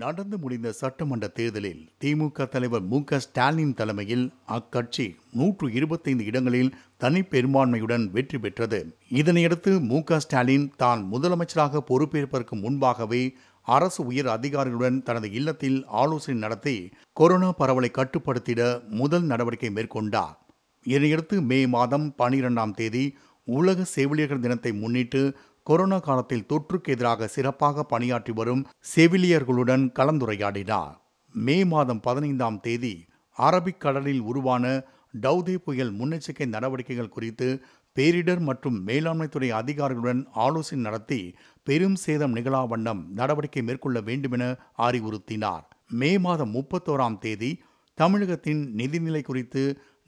நடந்து முடிந்த சட்டமன்ற தேர்தலில் திமுக தலைவர் மு க ஸ்டாலின் தலைமையில் அக்கட்சி நூற்று இருபத்தைந்து இடங்களில் தனி பெரும்பான்மையுடன் வெற்றி பெற்றது இதனையடுத்து மு க ஸ்டாலின் தான் முதலமைச்சராக பொறுப்பேற்பதற்கு முன்பாகவே அரசு உயர் அதிகாரிகளுடன் தனது இல்லத்தில் ஆலோசனை நடத்தி கொரோனா பரவலை கட்டுப்படுத்திட முதல் நடவடிக்கை மேற்கொண்டார் இதனையடுத்து மே மாதம் பனிரெண்டாம் தேதி உலக செவிலியர்கள் தினத்தை முன்னிட்டு கொரோனா காலத்தில் தொற்றுக்கு எதிராக சிறப்பாக பணியாற்றி வரும் செவிலியர்களுடன் கலந்துரையாடினார் மே மாதம் பதினைந்தாம் தேதி அரபிக் கடலில் உருவான டவுதே புயல் முன்னெச்சரிக்கை நடவடிக்கைகள் குறித்து பேரிடர் மற்றும் மேலாண்மைத்துறை அதிகாரிகளுடன் ஆலோசனை நடத்தி பெரும் சேதம் நிகழா வண்ணம் நடவடிக்கை மேற்கொள்ள வேண்டுமென அறிவுறுத்தினார் மே மாதம் முப்பத்தோராம் தேதி தமிழகத்தின் நிதிநிலை குறித்து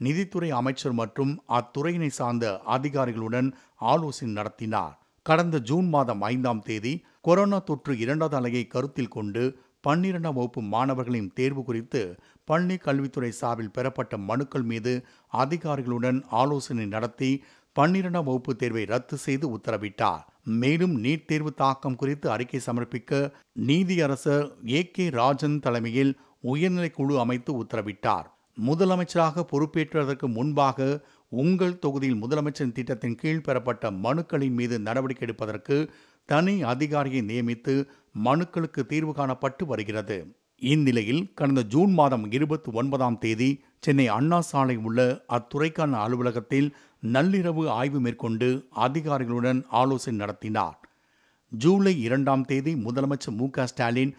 நிதித்துறை அமைச்சர் மற்றும் அத்துறையினை சார்ந்த அதிகாரிகளுடன் ஆலோசனை நடத்தினார் கடந்த ஜூன் மாதம் ஐந்தாம் தேதி கொரோனா தொற்று இரண்டாவது அலையை கருத்தில் கொண்டு பன்னிரெண்டாம் வகுப்பு மாணவர்களின் தேர்வு குறித்து பள்ளி கல்வித்துறை சார்பில் பெறப்பட்ட மனுக்கள் மீது அதிகாரிகளுடன் ஆலோசனை நடத்தி பன்னிரெண்டாம் வகுப்பு தேர்வை ரத்து செய்து உத்தரவிட்டார் மேலும் நீட் தேர்வு தாக்கம் குறித்து அறிக்கை சமர்ப்பிக்க நீதியரசர் ஏ கே ராஜன் தலைமையில் உயர்நிலை குழு அமைத்து உத்தரவிட்டார் முதலமைச்சராக பொறுப்பேற்றதற்கு முன்பாக உங்கள் தொகுதியில் முதலமைச்சரின் திட்டத்தின் கீழ் பெறப்பட்ட மனுக்களின் மீது நடவடிக்கை எடுப்பதற்கு தனி அதிகாரியை நியமித்து மனுக்களுக்கு தீர்வு காணப்பட்டு வருகிறது இந்நிலையில் கடந்த ஜூன் மாதம் இருபத்தி ஒன்பதாம் தேதி சென்னை அண்ணா சாலை உள்ள அத்துறைக்கான அலுவலகத்தில் நள்ளிரவு ஆய்வு மேற்கொண்டு அதிகாரிகளுடன் ஆலோசனை நடத்தினார் ஜூலை இரண்டாம் தேதி முதலமைச்சர் மு ஸ்டாலின்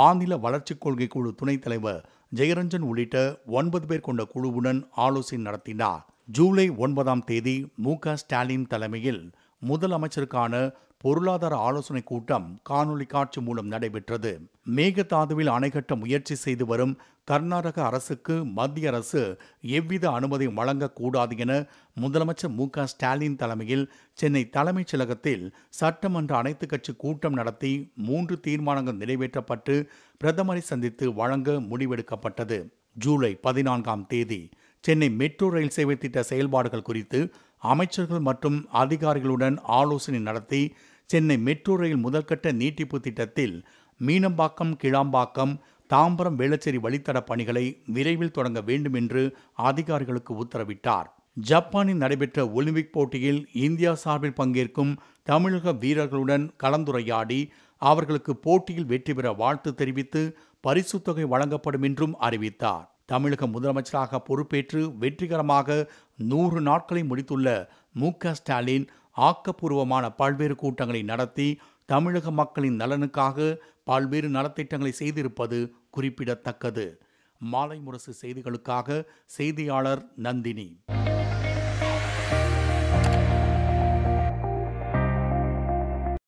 மாநில வளர்ச்சிக் கொள்கை குழு துணைத் தலைவர் ஜெயரஞ்சன் உள்ளிட்ட ஒன்பது பேர் கொண்ட குழுவுடன் ஆலோசனை நடத்தினார் ஜூலை ஒன்பதாம் தேதி மு ஸ்டாலின் தலைமையில் முதலமைச்சருக்கான பொருளாதார ஆலோசனைக் கூட்டம் காணொலி காட்சி மூலம் நடைபெற்றது மேகதாதுவில் அணைகட்ட முயற்சி செய்து வரும் கர்நாடக அரசுக்கு மத்திய அரசு எவ்வித அனுமதி வழங்கக்கூடாது என முதலமைச்சர் மு ஸ்டாலின் தலைமையில் சென்னை தலைமைச் செயலகத்தில் சட்டமன்ற அனைத்துக் கட்சி கூட்டம் நடத்தி மூன்று தீர்மானங்கள் நிறைவேற்றப்பட்டு பிரதமரை சந்தித்து வழங்க முடிவெடுக்கப்பட்டது ஜூலை பதினான்காம் தேதி சென்னை மெட்ரோ ரயில் சேவை திட்ட செயல்பாடுகள் குறித்து அமைச்சர்கள் மற்றும் அதிகாரிகளுடன் ஆலோசனை நடத்தி சென்னை மெட்ரோ ரயில் முதற்கட்ட நீட்டிப்பு திட்டத்தில் மீனம்பாக்கம் கிழாம்பாக்கம் தாம்பரம் வேளச்சேரி வழித்தட பணிகளை விரைவில் தொடங்க வேண்டும் என்று அதிகாரிகளுக்கு உத்தரவிட்டார் ஜப்பானில் நடைபெற்ற ஒலிம்பிக் போட்டியில் இந்தியா சார்பில் பங்கேற்கும் தமிழக வீரர்களுடன் கலந்துரையாடி அவர்களுக்கு போட்டியில் வெற்றி பெற வாழ்த்து தெரிவித்து பரிசுத்தொகை வழங்கப்படும் என்றும் அறிவித்தார் தமிழக முதலமைச்சராக பொறுப்பேற்று வெற்றிகரமாக நூறு நாட்களை முடித்துள்ள மு ஸ்டாலின் ஆக்கப்பூர்வமான பல்வேறு கூட்டங்களை நடத்தி தமிழக மக்களின் நலனுக்காக பல்வேறு நலத்திட்டங்களை செய்திருப்பது குறிப்பிடத்தக்கது மாலை முரசு செய்திகளுக்காக செய்தியாளர் நந்தினி